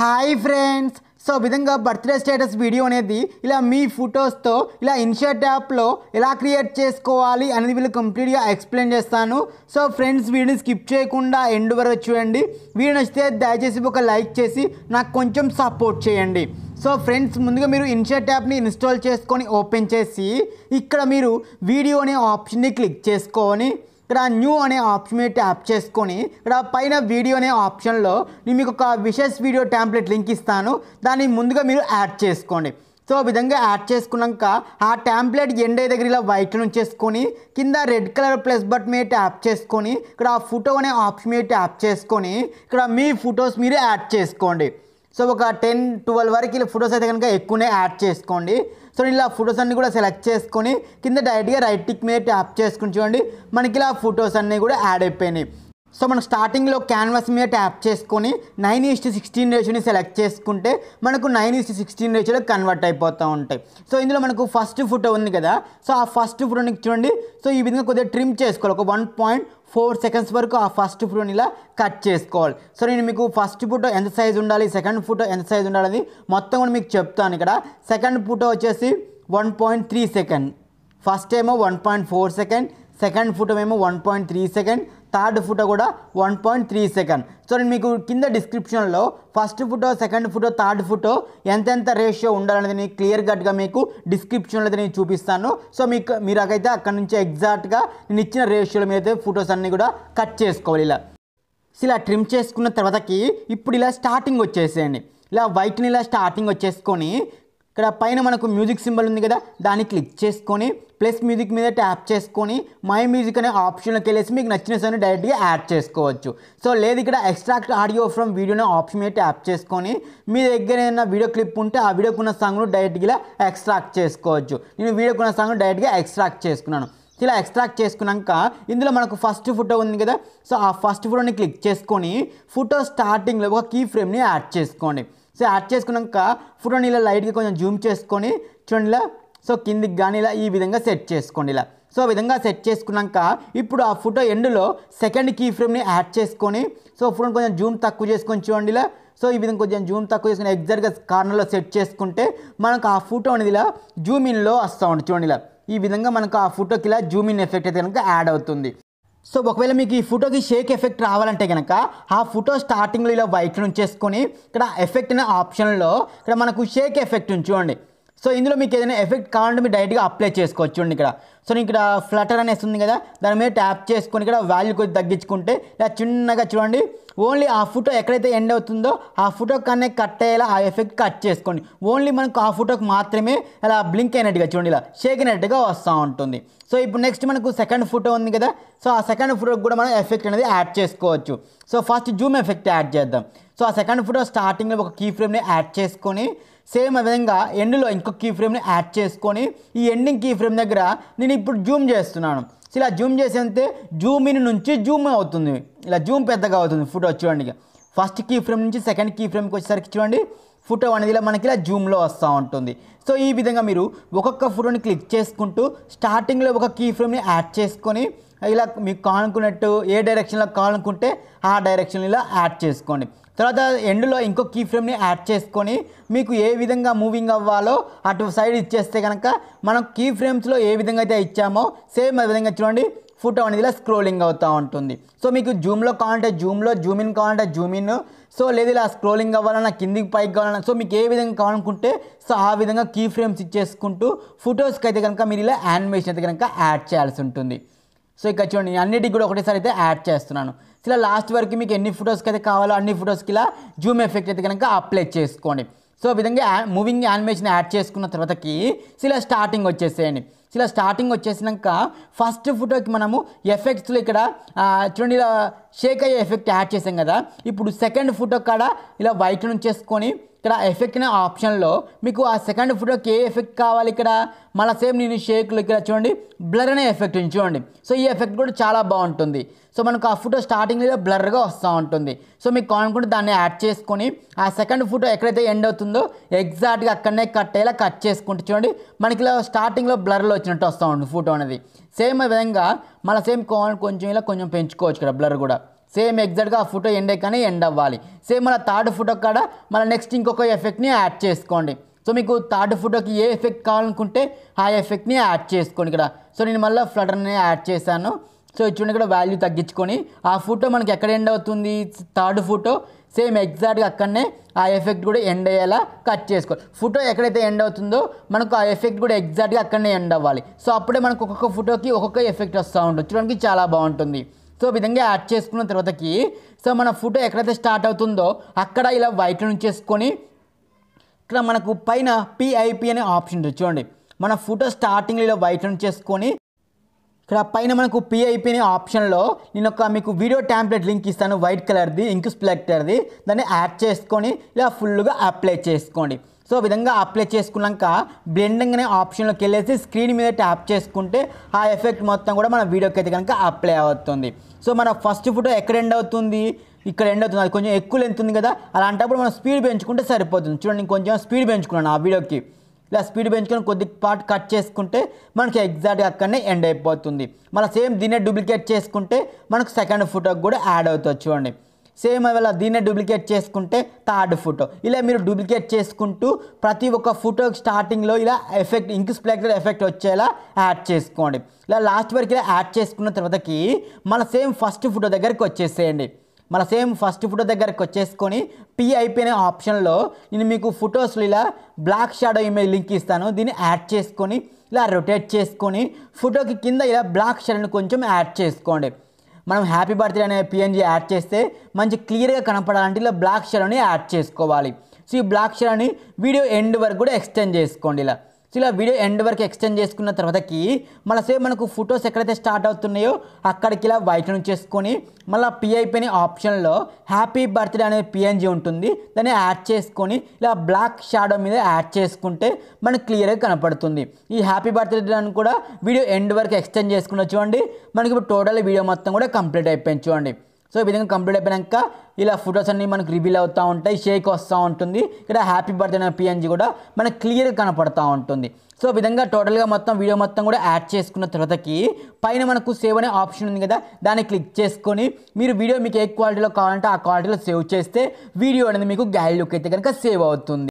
hi friends so విధంగా birthday status video అనేది ఇలా మీ ఫొటోస్తో ఇలా ఇన్షర్ట్ యాప్లో ఎలా క్రియేట్ చేసుకోవాలి అనేది వీళ్ళు కంప్లీట్గా ఎక్స్ప్లెయిన్ చేస్తాను సో ఫ్రెండ్స్ వీడిని స్కిప్ చేయకుండా ఎండ్ వరకు చూడండి వీడియో నచ్చితే దయచేసి ఒక లైక్ చేసి నాకు కొంచెం సపోర్ట్ చేయండి సో ఫ్రెండ్స్ ముందుగా మీరు ఇన్షర్ట్ యాప్ని ఇన్స్టాల్ చేసుకొని ఓపెన్ చేసి ఇక్కడ మీరు వీడియో అనే ఆప్షన్ని క్లిక్ చేసుకొని ఇక్కడ న్యూ అనే ఆప్షన్ మీద ట్యాప్ చేసుకొని ఇక్కడ పైన వీడియో అనే ఆప్షన్లో నేను మీకు ఒక విషెస్ వీడియో ట్యాంప్లెట్ లింక్ ఇస్తాను దాన్ని ముందుగా మీరు యాడ్ చేసుకోండి సో ఆ విధంగా యాడ్ చేసుకున్నాక ఆ ట్యాంప్లెట్ ఎండ దగ్గర ఇలా వైట్ నుంచి చేసుకొని కింద రెడ్ కలర్ ప్లస్ బట్ మీద ట్యాప్ చేసుకొని ఇక్కడ ఆ ఫోటో అనే ఆప్షన్ మీద ట్యాప్ చేసుకొని ఇక్కడ మీ ఫొటోస్ మీరు యాడ్ చేసుకోండి సో ఒక టెన్ ట్వెల్వ్ వరకు ఇలా ఫొటోస్ అయితే కనుక ఎక్కువనే యాడ్ చేసుకోండి సో ఇలా ఫొటోస్ అన్నీ కూడా సెలెక్ట్ చేసుకొని కింద డైరెక్ట్గా రైట్ టిక్ మీద ట్యాప్ చేసుకుని చూడండి మనకి ఇలా ఫొటోస్ అన్నీ కూడా యాడ్ అయిపోయినాయి సో మనం స్టార్టింగ్లో క్యాన్వాస్ మీద ట్యాప్ చేసుకొని నైన్ ఈస్ట్ సిక్స్టీన్ రేషియోని సెలెక్ట్ చేసుకుంటే మనకు నైన్ ఈస్ట్ సిక్స్టీన్ రేషియోలో కన్వర్ట్ అయిపోతూ ఉంటాయి సో ఇందులో మనకు ఫస్ట్ ఫోటో ఉంది కదా సో ఆ ఫస్ట్ ఫోటోని చూడండి సో ఈ విధంగా కొద్దిగా ట్రిమ్ చేసుకోవాలి ఒక వన్ పాయింట్ ఫోర్ సెకండ్స్ వరకు ఆ ఫస్ట్ ఫోటోని ఇలా కట్ చేసుకోవాలి సో నేను మీకు ఫస్ట్ ఫోటో ఎంత సైజ్ ఉండాలి సెకండ్ ఫోటో ఎంత సైజ్ ఉండాలి మొత్తం కూడా మీకు చెప్తాను ఇక్కడ సెకండ్ ఫోటో వచ్చేసి one point three second first ఏమో one point four second second photo ఏమో one point three second third photo కూడా one point three second so నేను మీకు కింద డిస్క్రిప్షన్లో first photo second photo third photo ఎంతెంత రేషియో ఉండాలనేది నేను క్లియర్ కట్గా మీకు డిస్క్రిప్షన్లో అయితే నేను చూపిస్తాను సో మీకు మీరు అయితే అక్కడ నుంచి ఎగ్జాక్ట్గా నేను ఇచ్చిన రేషియోలో మీద ఫొటోస్ అన్నీ కూడా కట్ చేసుకోవాలి ఇలా సో ఇలా ట్రిమ్ చేసుకున్న తర్వాతకి ఇప్పుడు ఇలా స్టార్టింగ్ వచ్చేసేయండి ఇలా వైట్ని ఇలా స్టార్టింగ్ వచ్చేసుకొని ఇక్కడ పైన మనకు మ్యూజిక్ సింబల్ ఉంది కదా దాన్ని క్లిక్ చేసుకొని ప్లస్ మ్యూజిక్ మీద ట్యాప్ చేసుకొని మై మ్యూజిక్ అనే ఆప్షన్లోకి వెళ్ళేసి మీకు నచ్చిన సార్ డైరెక్ట్గా యాడ్ చేసుకోవచ్చు సో లేదు ఇక్కడ ఎక్స్ట్రాక్ట్ ఆడియో ఫ్రమ్ వీడియోనే ఆప్షన్ మీద ట్యాప్ చేసుకొని మీ దగ్గర ఏదైనా వీడియో క్లిప్ ఉంటే ఆ వీడియోకున్న సాంగ్ను డైరెక్ట్గా ఇలా ఎక్స్ట్రాక్ట్ చేసుకోవచ్చు నేను వీడియోకున్న సాంగ్ను డైరెక్ట్గా ఎక్స్ట్రాక్ట్ చేసుకున్నాను ఇలా ఎక్స్ట్రాక్ట్ చేసుకున్నాక ఇందులో మనకు ఫస్ట్ ఫోటో ఉంది కదా సో ఆ ఫస్ట్ ఫోటోని క్లిక్ చేసుకొని ఫోటో స్టార్టింగ్లో ఒక కీ ఫ్రేమ్ని యాడ్ చేసుకోండి సో యాడ్ చేసుకున్నాక ఫోటోని ఇలా లైట్గా కొంచెం జూమ్ చేసుకొని చూడండి ఇలా సో కిందికి కానీ ఇలా ఈ విధంగా సెట్ చేసుకోండి ఇలా సో ఆ విధంగా సెట్ చేసుకున్నాక ఇప్పుడు ఆ ఫోటో ఎండ్లో సెకండ్ కీ ఫ్రేమ్ని యాడ్ చేసుకొని సో ఫోటోని కొంచెం జూమ్ తక్కువ చేసుకొని చూడండి ఇలా సో ఈ విధంగా కొంచెం జూమ్ తక్కువ చేసుకుని ఎగ్జాక్ట్గా కార్నర్లో సెట్ చేసుకుంటే మనకు ఆ ఫోటో అనేది ఇలా జూమ్ ఇన్లో వస్తూ ఉంటుంది చూడండి ఇలా ఈ విధంగా మనకు ఆ ఫోటోకి ఇలా జూమ్ ఇన్ ఎఫెక్ట్ అయితే కనుక యాడ్ అవుతుంది సో ఒకవేళ మీకు ఈ ఫోటోకి షేక్ ఎఫెక్ట్ రావాలంటే కనుక ఆ ఫోటో స్టార్టింగ్లో ఇలా వైట్ ఉంచేసుకొని ఇక్కడ ఎఫెక్ట్ అనే ఆప్షన్లో ఇక్కడ మనకు షేక్ ఎఫెక్ట్ ఉంచుకోండి సో ఇందులో మీకు ఏదైనా ఎఫెక్ట్ కావాలంటే మీరు డైరెక్ట్గా అప్లై చేసుకోవచ్చు అండి ఇక్కడ సో నేను ఇక్కడ ఫ్లటర్ అనేసి ఉంది కదా దాని మీద ట్యాప్ చేసుకొని ఇక్కడ వాల్యూ కొద్ది తగ్గించుకుంటే ఇలా చిన్నగా చూడండి ఓన్లీ ఆ ఫోటో ఎక్కడైతే ఎండ్ అవుతుందో ఆ ఫోటో కన్నా కట్ అయ్యేలా ఆ ఎఫెక్ట్ కట్ చేసుకోండి ఓన్లీ మనకు ఆ ఫోటోకి మాత్రమే అలా బ్లింక్ అయినట్టుగా చూడండి ఇలా షేక్ అయినట్టుగా వస్తూ ఉంటుంది సో ఇప్పుడు నెక్స్ట్ మనకు సెకండ్ ఫోటో ఉంది కదా సో ఆ సెకండ్ ఫోటోకి కూడా మనం ఎఫెక్ట్ అనేది యాడ్ చేసుకోవచ్చు so first zoom effect add చేద్దాం సో ఆ సెకండ్ ఫోటో స్టార్టింగ్లో ఒక కీ ఫ్రేమ్ని యాడ్ చేసుకొని సేమ్ విధంగా ఎండ్లో ఇంకొక కీ ఫ్రేమ్ని యాడ్ చేసుకొని ఈ ఎండింగ్ కీ ఫ్రేమ్ దగ్గర నేను ఇప్పుడు జూమ్ చేస్తున్నాను సో ఇలా జూమ్ చేసి అంతే జూమ్ ఇన్ నుంచి జూమ్ అవుతుంది ఇలా జూమ్ పెద్దగా అవుతుంది ఫోటో చూడండి ఫస్ట్ కీ ఫ్రేమ్ నుంచి సెకండ్ కీ ఫ్రేమ్కి వచ్చేసరికి చూడండి ఫోటో అనేది ఇలా మనకి ఇలా జూమ్లో వస్తూ ఉంటుంది సో ఈ విధంగా మీరు ఒక్కొక్క ఫోటోని క్లిక్ చేసుకుంటూ స్టార్టింగ్లో ఒక కీ ఫ్రేమ్ని యాడ్ చేసుకొని ఇలా మీకు కానుకున్నట్టు ఏ డైరెక్షన్లో కానుకుంటే ఆ డైరెక్షన్ ఇలా యాడ్ చేసుకోండి తర్వాత ఎండ్లో ఇంకో కీ ఫ్రేమ్ని యాడ్ చేసుకొని మీకు ఏ విధంగా మూవింగ్ అవ్వాలో అటు సైడ్ ఇచ్చేస్తే కనుక మనం కీ ఫ్రేమ్స్లో ఏ విధంగా అయితే ఇచ్చామో సేమ్ ఆ విధంగా చూడండి ఫోటో అనేది ఇలా స్క్రోలింగ్ అవుతూ ఉంటుంది సో మీకు జూమ్లో కావాలంటే జూమ్లో జూమిన్ కావాలంటే జూమిన్ సో లేదు ఇలా స్క్రోలింగ్ అవ్వాలన్నా కిందికి పైకి కావాలన్నా సో మీకు ఏ విధంగా కావాలనుకుంటే సో ఆ విధంగా కీ ఫ్రేమ్స్ ఇచ్చేసుకుంటూ ఫొటోస్కి అయితే కనుక మీరు ఇలా యానిమేషన్ అయితే కనుక యాడ్ చేయాల్సి ఉంటుంది సో ఇక్కడ చూడండి అన్నిటికి కూడా ఒకటేసారి అయితే యాడ్ చేస్తున్నాను ఇలా లాస్ట్ వరకు మీకు ఎన్ని ఫొటోస్కి అయితే కావాలో అన్ని ఫొటోస్కి ఇలా జూమ్ ఎఫెక్ట్ అయితే కనుక అప్లై చేసుకోండి సో విధంగా మూవింగ్ యానిమేషన్ యాడ్ చేసుకున్న తర్వాతకి ఇలా స్టార్టింగ్ వచ్చేసేయండి ఇలా స్టార్టింగ్ వచ్చేసినాక ఫస్ట్ ఫోటోకి మనము ఎఫెక్ట్స్లో ఇక్కడ చూడండి ఇలా షేక్ అయ్యే ఎఫెక్ట్ యాడ్ చేసాం కదా ఇప్పుడు సెకండ్ ఫోటో కాడ ఇలా వైట్ నుంచి చేసుకొని ఇక్కడ ఎఫెక్ట్ అనే ఆప్షన్లో మీకు ఆ సెకండ్ ఫోటోకి ఏ ఎఫెక్ట్ కావాలి ఇక్కడ మళ్ళీ సేమ్ నేను షేక్లు ఇక్కడ చూడండి బ్లర్ అనే ఎఫెక్ట్ చూడండి సో ఈ ఎఫెక్ట్ కూడా చాలా బాగుంటుంది సో మనకు ఆ ఫోటో స్టార్టింగ్లో బ్లర్గా వస్తూ ఉంటుంది సో మీకు కానుకుంటే దాన్ని యాడ్ చేసుకొని ఆ సెకండ్ ఫోటో ఎక్కడైతే ఎండ్ అవుతుందో ఎగ్జాక్ట్గా అక్కడనే కట్ అయ్యేలా కట్ చేసుకుంటే చూడండి మనకి ఇలా స్టార్టింగ్లో బ్లర్లో వచ్చినట్టు వస్తూ ఉంటుంది ఫోటో అనేది సేమ్ విధంగా మళ్ళీ సేమ్ కాన్ కొంచెం ఇలా కొంచెం పెంచుకోవచ్చు ఇక్కడ బ్లర్ కూడా సేమ్ ఎగ్జాక్ట్గా ఆ ఫోటో ఎండ్ కానీ ఎండ్ అవ్వాలి సేమ్ మన థర్డ్ ఫోటో కూడా మన నెక్స్ట్ ఇంకొక ఎఫెక్ట్ని యాడ్ చేసుకోండి సో మీకు థర్డ్ ఫోటోకి ఏ ఎఫెక్ట్ కావాలనుకుంటే ఆ ఎఫెక్ట్ని యాడ్ చేసుకోండి ఇక్కడ సో నేను మళ్ళీ ఫ్లటర్ని యాడ్ చేశాను సో చూడండి ఇక్కడ వాల్యూ తగ్గించుకొని ఆ ఫోటో మనకి ఎక్కడ ఎండ్ అవుతుంది థర్డ్ ఫోటో సేమ్ ఎగ్జాక్ట్గా అక్కడనే ఆ ఎఫెక్ట్ కూడా ఎండ్ అయ్యేలా కట్ చేసుకోవాలి ఫోటో ఎక్కడైతే ఎండ్ అవుతుందో మనకు ఆ ఎఫెక్ట్ కూడా ఎగ్జాక్ట్గా అక్కడనే ఎండ్ అవ్వాలి సో అప్పుడే మనకు ఒక్కొక్క ఫోటోకి ఒక్కొక్క ఎఫెక్ట్ వస్తూ ఉంటుంది చూడడానికి చాలా బాగుంటుంది సో విధంగా యాడ్ చేసుకున్న తర్వాతకి సో మన ఫోటో ఎక్కడైతే స్టార్ట్ అవుతుందో అక్కడ ఇలా వైట్ నుంచి చేసుకొని ఇక్కడ మనకు పైన పిఐపి అనే ఆప్షన్ ఉంటుంది చూడండి మన ఫోటో స్టార్టింగ్లో ఇలా వైట్ నుంచి చేసుకొని ఇక్కడ పైన మనకు పిఐపి అనే ఆప్షన్లో నేను ఒక మీకు వీడియో ట్యాంప్లెట్ లింక్ ఇస్తాను వైట్ కలర్ది ఇంక్ స్ప్లెక్టర్ది దాన్ని యాడ్ చేసుకొని ఇలా ఫుల్గా అప్లై చేసుకోండి సో విధంగా అప్లై చేసుకున్నాక బ్లెండింగ్ అనే ఆప్షన్లోకి వెళ్ళేసి స్క్రీన్ మీద ట్యాప్ చేసుకుంటే ఆ ఎఫెక్ట్ మొత్తం కూడా మన వీడియోకి అయితే కనుక అప్లై అవుతుంది సో మన ఫస్ట్ ఫోటో ఎక్కడ ఎండ్ అవుతుంది ఇక్కడ ఎండ్ అవుతుంది అది కొంచెం ఎక్కువ లెంత్ ఉంది కదా అలాంటప్పుడు మనం స్పీడ్ పెంచుకుంటే సరిపోతుంది చూడండి కొంచెం స్పీడ్ పెంచుకున్నాను ఆ వీడియోకి ఇలా స్పీడ్ పెంచుకొని కొద్ది పాటు కట్ చేసుకుంటే మనకి ఎగ్జాక్ట్గా అక్కడనే ఎండ్ అయిపోతుంది మళ్ళీ సేమ్ దీన్నే డూప్లికేట్ చేసుకుంటే మనకు సెకండ్ ఫోటోకి కూడా యాడ్ అవుతుంది చూడండి సేమ్ అవేలా దీన్నే డూప్లికేట్ చేసుకుంటే థర్డ్ ఫోటో ఇలా మీరు డూప్లికేట్ చేసుకుంటూ ప్రతి ఒక్క ఫోటోకి స్టార్టింగ్లో ఇలా ఎఫెక్ట్ ఇంక్ స్ప్లాక్టర్ ఎఫెక్ట్ వచ్చేలా యాడ్ చేసుకోండి ఇలా లాస్ట్ వరకు ఇలా యాడ్ చేసుకున్న తర్వాతకి మన సేమ్ ఫస్ట్ ఫోటో దగ్గరికి వచ్చేసేయండి మన సేమ్ ఫస్ట్ ఫోటో దగ్గరకు వచ్చేసుకొని పిఐపి అనే ఆప్షన్లో నేను మీకు ఫొటోస్లో ఇలా బ్లాక్ షాడో ఇమేజ్ లింక్ ఇస్తాను దీన్ని యాడ్ చేసుకొని ఇలా రొటేట్ చేసుకొని ఫోటోకి కింద ఇలా బ్లాక్ షాడోని కొంచెం యాడ్ చేసుకోండి మనం హ్యాపీ బర్త్డే అనే పిఎన్జీ యాడ్ చేస్తే మంచి క్లియర్గా కనపడాలంటే ఇలా బ్లాక్ షెడోని యాడ్ చేసుకోవాలి సో ఈ బ్లాక్ షెడోని వీడియో ఎండ్ వరకు కూడా ఎక్స్టెండ్ చేసుకోండి ఇలా సో ఇలా వీడియో ఎండ్ వరకు ఎక్స్టెండ్ చేసుకున్న తర్వాతకి మళ్ళీ సేమ్ మనకు ఫొటోస్ ఎక్కడైతే స్టార్ట్ అవుతున్నాయో అక్కడికి ఇలా వైట్ నుంచి చేసుకొని మళ్ళీ పిఐపిని ఆప్షన్లో హ్యాపీ బర్త్డే అనేది పిఎన్జీ ఉంటుంది దాన్ని యాడ్ చేసుకొని ఇలా బ్లాక్ షాడో మీద యాడ్ చేసుకుంటే మనకు క్లియర్గా కనపడుతుంది ఈ హ్యాపీ బర్త్డే అని కూడా వీడియో ఎండ్ వరకు ఎక్స్టెండ్ చేసుకున్న చూడండి మనకి ఇప్పుడు టోటల్ వీడియో మొత్తం కూడా కంప్లీట్ అయిపోయింది చూడండి సో ఈ విధంగా కంప్లీట్ అయిపోయాక ఇలా ఫొటోస్ అన్ని మనకు రివీల్ అవుతూ ఉంటాయి షేక్ వస్తూ ఉంటుంది ఇక్కడ హ్యాపీ బర్త్డే అనే పిఎన్జి కూడా మనకు క్లియర్గా కనపడుతూ ఉంటుంది సో విధంగా టోటల్గా మొత్తం వీడియో మొత్తం కూడా యాడ్ చేసుకున్న తర్వాతకి పైన మనకు సేవ్ అనే ఆప్షన్ ఉంది కదా దాన్ని క్లిక్ చేసుకొని మీరు వీడియో మీకు ఏ క్వాలిటీలో కావాలంటే ఆ క్వాలిటీలో సేవ్ చేస్తే వీడియో అనేది మీకు లుక్ అయితే కనుక సేవ్ అవుతుంది